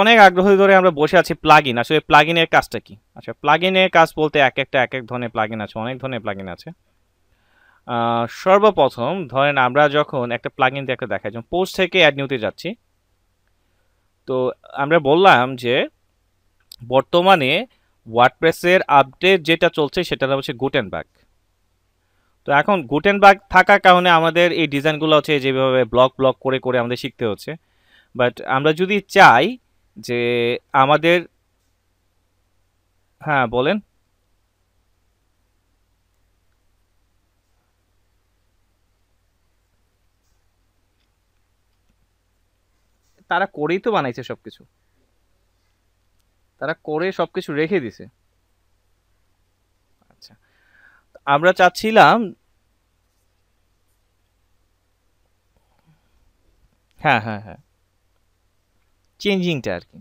অনেক আগ্রহ ধরে আমরা বসে আছি প্লাগিন আসলে প্লাগিনের কাজটা কি আচ্ছা প্লাগিনের কাজ বলতে এক একটা এক এক ধরনের প্লাগিন আছে অনেক ধরনের প্লাগিন আছে সর্বপ্রথম ধরেন আমরা যখন একটা প্লাগিন একটা দেখাই যখন পোস্ট থেকে অ্যাড নিউতে যাচ্ছি তো আমরা বললাম যে বর্তমানে ওয়ার্ডপ্রেসের আপডেট যেটা চলছে সেটা হচ্ছে গুটেন ব্যাগ তো এখন গুটেন ব্যাগ থাকার কারণে আমাদের এই ডিজাইনগুলো হচ্ছে যেভাবে ব্লক ব্লক করে করে আমাদের শিখতে হচ্ছে বাট আমরা যদি চাই যে আমাদের হ্যাঁ বলেন তারা করেই তো বানাইছে সবকিছু তারা করে সবকিছু রেখে দিছে আচ্ছা আমরা চাচ্ছিলাম হ্যাঁ হ্যাঁ হ্যাঁ চেঞ্জিংটা আর কি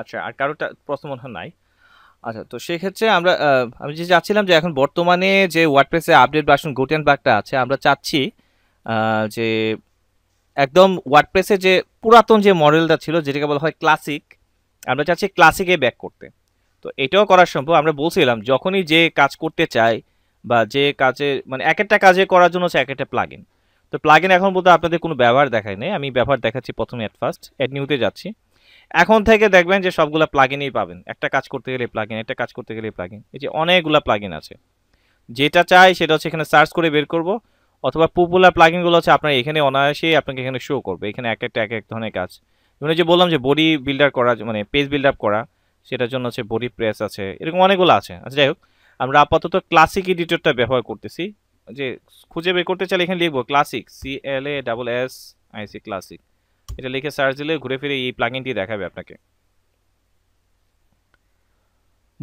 আচ্ছা আর কারোটা প্রশ্ন মনে নাই আচ্ছা তো সেক্ষেত্রে আমরা আমি যে চাচ্ছিলাম যে এখন বর্তমানে যে ওয়ার্ডপ্রেসে আপডেট বাসন গোটেন বাগটা আছে আমরা চাচ্ছি যে একদম ওয়ার্ডপ্রেসে যে পুরাতন যে মডেলটা ছিল যেটাকে বলা হয় ক্লাসিক আমরা চাচ্ছি ক্লাসিকে ব্যাক করতে তো এটাও করা সম্ভব আমরা বলছিলাম যখনই যে কাজ করতে চাই বা যে কাজে মানে এক একটা কাজে করার জন্য হচ্ছে এক একটা প্লাগিন তো প্লাগিন এখন বলতে আপনাদের কোনো ব্যবহার দেখায় নেই আমি ব্যবহার দেখাচ্ছি প্রথমে অ্যাট ফার্স্ট অ্যাড নিউতে যাচ্ছি এখন থেকে দেখবেন যে সবগুলো প্লাগিনই পাবেন একটা কাজ করতে গেলে প্লাগিন একটা কাজ করতে গেলে প্লাগিন এই যে অনেকগুলো প্লাগিন আছে যেটা চাই সেটা হচ্ছে এখানে সার্চ করে বের করব অথবা পপুলার প্লাগিনগুলো হচ্ছে আপনার এখানে অনায়াসেই আপনাকে এখানে শো করবে এখানে এক একটা এক এক ধরনের কাজ যেমন যে বললাম যে বডি বিল্ডার করা মানে পেজ বিল্ড আপ করা সেটার জন্য হচ্ছে বডি প্রেস আছে এরকম অনেকগুলো আছে আচ্ছা যাই হোক আমরা আপাতত ক্লাসিক এডিটরটা ব্যবহার করতেছি যে খুঁজে বের করতে চাইলে এখানে লিখবো classic C L A double S I C classic এটা লিখে সার্চ দিলে ঘুরে ফিরে এই প্লাগিনটি দেখাবে আপনাকে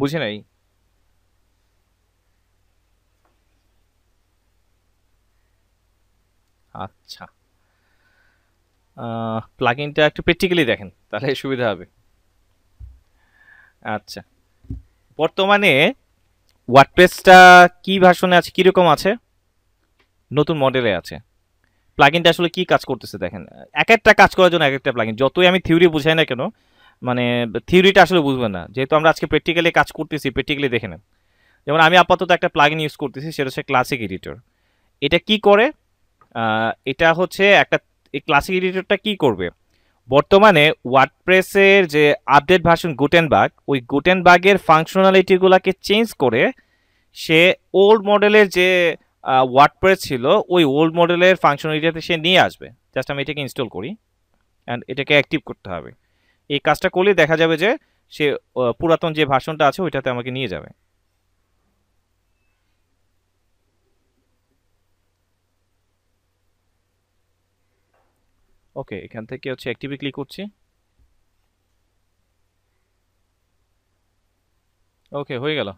বুঝে নাই আচ্ছা প্লাগিনটা একটু প্র্যাকটিক্যালি দেখেন তাহলে সুবিধা হবে আচ্ছা বর্তমানে ওয়ার্ডপ্রেসটা কি ভাষণে আছে কীরকম আছে নতুন মডেলে আছে প্লাগিনটা আসলে কি কাজ করতেছে দেখেন এক একটা কাজ করার জন্য এক একটা প্লাগিন যতই আমি থিওরি বুঝাই না কেন মানে থিওরিটা আসলে বুঝবেন না যেহেতু আমরা আজকে প্র্যাকটিক্যালি কাজ করতেছি প্র্যাকটিক্যালি দেখে নেন যেমন আমি আপাতত একটা প্লাগিন ইউজ করতেছি সেটা হচ্ছে ক্লাসিক এডিটর এটা কি করে এটা হচ্ছে একটা এই ক্লাসিক এডিটরটা কি করবে বর্তমানে ওয়ার্ডপ্রেসের যে আপডেট ভার্সন বাগ ওই বাগের ফাংশনালিটিগুলোকে চেঞ্জ করে সে ওল্ড মডেলের যে ওয়ার্ডপ্রেস ছিল ওই ওল্ড মডেলের ফাংশনালিটিতে সে নিয়ে আসবে জাস্ট আমি এটাকে ইনস্টল করি অ্যান্ড এটাকে অ্যাক্টিভ করতে হবে এই কাজটা করলে দেখা যাবে যে সে পুরাতন যে ভাষণটা আছে ওইটাতে আমাকে নিয়ে যাবে ওকে এখান থেকে হচ্ছে অ্যাক্টিভে ক্লিক করছি ওকে হয়ে গেল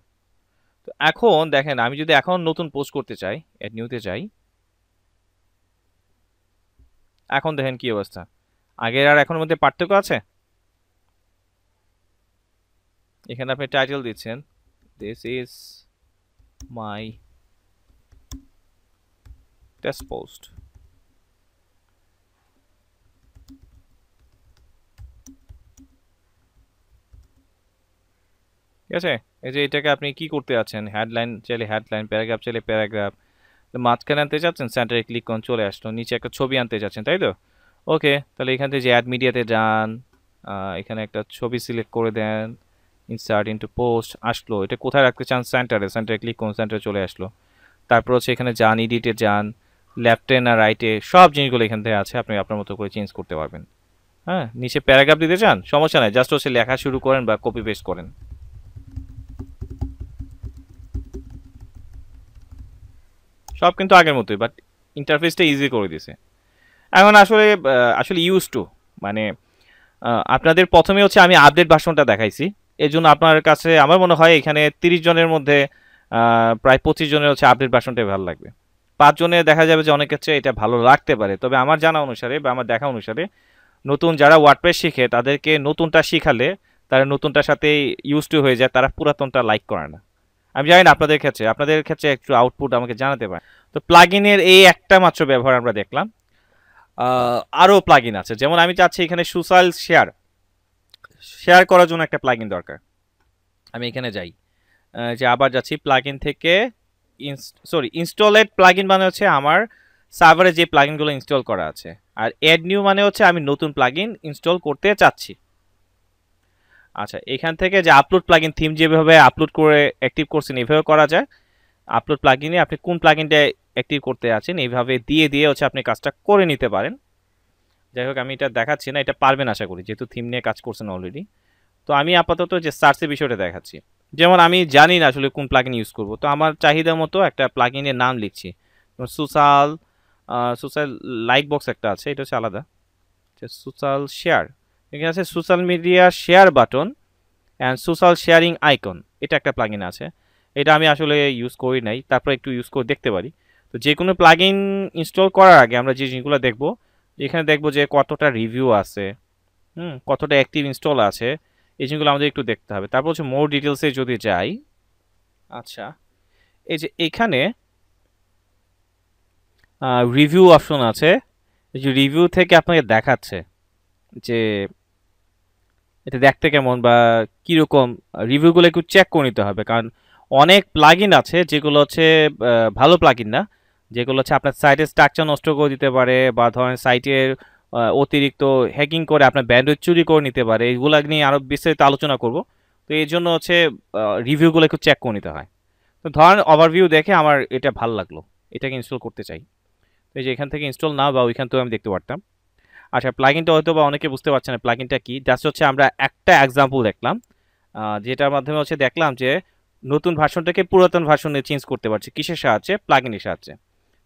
তো এখন দেখেন আমি যদি এখন নতুন পোস্ট করতে চাই অ্যাড নিউতে চাই এখন দেখেন কি অবস্থা আগের আর এখনের মধ্যে পার্থক্য আছে এখানে আপনি টাইটেল দিচ্ছেন this is my test post ঠিক আছে এই যে এটাকে আপনি কি করতে যাচ্ছেন হেডলাইন চাইলে হেডলাইন প্যারাগ্রাফ চাইলে প্যারাগ্রাফ মাঝখানে আনতে চাচ্ছেন সেন্টারে ক্লিক করুন চলে আসলো নিচে একটা ছবি আনতে চাচ্ছেন তাই তো ওকে তাহলে এখান থেকে যে অ্যাড মিডিয়াতে যান এখানে একটা ছবি সিলেক্ট করে দেন ইনসার্ট ইন্টু পোস্ট আসলো এটা কোথায় রাখতে চান সেন্টারে সেন্টারে ক্লিক করুন সেন্টারে চলে আসলো তারপর হচ্ছে এখানে যান ইডিটে যান লেফটে না রাইটে সব জিনিসগুলো এখান থেকে আছে আপনি আপনার মতো করে চেঞ্জ করতে পারবেন হ্যাঁ নিচে প্যারাগ্রাফ দিতে চান সমস্যা নাই জাস্ট হচ্ছে লেখা শুরু করেন বা কপি পেস্ট করেন সব কিন্তু আগের মতোই বাট ইন্টারফেসটা ইজি করে দিয়েছে এখন আসলে আসলে ইউজ টু মানে আপনাদের প্রথমে হচ্ছে আমি আপডেট ভাষণটা দেখাইছি এর জন্য আপনার কাছে আমার মনে হয় এখানে তিরিশ জনের মধ্যে প্রায় পঁচিশ জনের হচ্ছে আপডেট ভাষণটাই ভালো লাগবে পাঁচজনে দেখা যাবে যে অনেক ক্ষেত্রে এটা ভালো লাগতে পারে তবে আমার জানা অনুসারে বা আমার দেখা অনুসারে নতুন যারা ওয়ার্ডপ্রেস শিখে তাদেরকে নতুনটা শিখালে তারা নতুনটার সাথে ইউজ টু হয়ে যায় তারা পুরাতনটা লাইক করে না আমি জানি না আপনাদের ক্ষেত্রে আপনাদের ক্ষেত্রে একটু আউটপুট আমাকে জানাতে পারেন তো প্লাগিনের এই একটা মাত্র ব্যবহার আমরা দেখলাম আরও প্লাগিন আছে যেমন আমি চাচ্ছি এখানে সুসাইল শেয়ার শেয়ার করার জন্য একটা প্লাগিন দরকার আমি এখানে যাই যে আবার যাচ্ছি প্লাগিন থেকে সরি ইনস্টলেড প্লাগিন মানে হচ্ছে আমার সার্ভারে যে প্লাগিনগুলো ইনস্টল করা আছে আর অ্যাড নিউ মানে হচ্ছে আমি নতুন প্লাগিন ইনস্টল করতে চাচ্ছি আচ্ছা এখান থেকে যে আপলোড প্লাগিন থিম যেভাবে আপলোড করে অ্যাক্টিভ করছেন এইভাবে করা যায় আপলোড প্লাগিনে আপনি কোন প্লাগিনটা অ্যাক্টিভ করতে আছেন এইভাবে দিয়ে দিয়ে হচ্ছে আপনি কাজটা করে নিতে পারেন যাই হোক আমি এটা দেখাচ্ছি না এটা পারবেন আশা করি যেহেতু থিম নিয়ে কাজ করছেন অলরেডি তো আমি আপাতত যে সার্চের বিষয়টা দেখাচ্ছি যেমন আমি জানি না আসলে কোন প্লাগিন ইউজ করব তো আমার চাহিদা মতো একটা প্লাগিনের নাম লিখছি সুশাল সুশাল লাইক বক্স একটা আছে এটা হচ্ছে আলাদা সুশাল শেয়ার এখানে আছে social media share button and social sharing icon এটা একটা প্লাগিন আছে এটা আমি আসলে ইউজ করি নাই তারপর একটু ইউজ করে দেখতে পারি তো যে কোনো প্লাগিন ইনস্টল করার আগে আমরা যে জিনিসগুলো দেখবো এখানে দেখবো যে কতটা রিভিউ আছে হুম কতটা অ্যাক্টিভ ইনস্টল আছে এই জিনিসগুলো আমাদের একটু দেখতে হবে তারপর হচ্ছে মোর ডিটেলসে যদি যাই আচ্ছা এই যে এখানে রিভিউ অপশন আছে যে রিভিউ থেকে আপনাকে দেখাচ্ছে যে এটা দেখতে কেমন বা কীরকম রিভিউগুলো একটু চেক করে নিতে হবে কারণ অনেক প্লাগিন আছে যেগুলো হচ্ছে ভালো প্লাগিন না যেগুলো হচ্ছে আপনার সাইটের স্ট্রাকচার নষ্ট করে দিতে পারে বা ধরেন সাইটের অতিরিক্ত হ্যাকিং করে আপনার ব্যান্ডেজ চুরি করে নিতে পারে এইগুলো নিয়ে আরও বিস্তারিত আলোচনা করব তো এই জন্য হচ্ছে রিভিউগুলো একটু চেক করে নিতে হয় তো ধরেন ওভারভিউ দেখে আমার এটা ভাল লাগলো এটাকে ইনস্টল করতে চাই তো এই যে এখান থেকে ইনস্টল না বা ওইখান থেকে আমি দেখতে পারতাম আচ্ছা প্লাগিনটা হয়তো বা অনেকে বুঝতে পারছে না প্লাগিনটা কি জাস্ট হচ্ছে আমরা একটা এক্সাম্পল দেখলাম যেটার মাধ্যমে হচ্ছে দেখলাম যে নতুন ভার্সনটাকে পুরাতন ভার্সনে চেঞ্জ করতে পারছে কিসের সাহায্যে প্লাগিনের সাহায্যে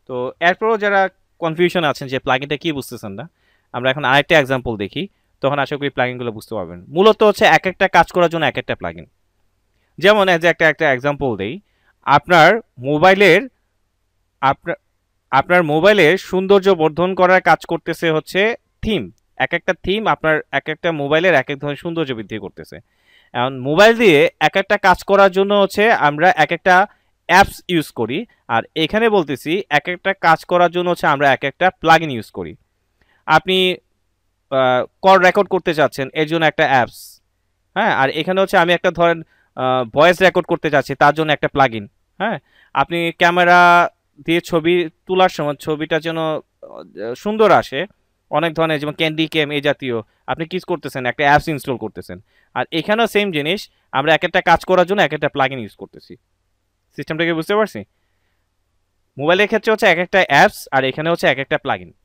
তো এরপরও যারা কনফিউশন আছেন যে প্লাগিনটা কী বুঝতেছেন না আমরা এখন আরেকটা এক্সাম্পল দেখি তখন আশা করি প্লাগিনগুলো বুঝতে পারবেন মূলত হচ্ছে এক একটা কাজ করার জন্য এক একটা প্লাগিন যেমন যে একটা একটা এক্সাম্পল দেই আপনার মোবাইলের আপনার আপনার মোবাইলের সৌন্দর্য বর্ধন করার কাজ করতেছে হচ্ছে থিম এক একটা থিম আপনার এক একটা মোবাইলের এক এক ধরনের সৌন্দর্য বৃদ্ধি করতেছে এখন মোবাইল দিয়ে এক একটা কাজ করার জন্য হচ্ছে আমরা এক একটা অ্যাপস ইউজ করি আর এখানে বলতেছি এক একটা কাজ করার জন্য হচ্ছে আমরা এক একটা প্লাগ ইউজ করি আপনি কল রেকর্ড করতে চাচ্ছেন এর জন্য একটা অ্যাপস হ্যাঁ আর এখানে হচ্ছে আমি একটা ধরেন ভয়েস রেকর্ড করতে চাচ্ছি তার জন্য একটা প্লাগ হ্যাঁ আপনি ক্যামেরা দিয়ে ছবি তোলার সময় ছবিটা যেন সুন্দর আসে অনেক ধরনের যেমন ক্যান্ডি কেম এই জাতীয় আপনি কিস করতেছেন একটা অ্যাপস ইনস্টল করতেছেন আর এখানেও সেম জিনিস আমরা এক একটা কাজ করার জন্য এক একটা প্লাগ ইউজ করতেছি সিস্টেমটাকে বুঝতে পারছি মোবাইলের ক্ষেত্রে হচ্ছে এক একটা অ্যাপস আর এখানে হচ্ছে এক একটা প্লাগ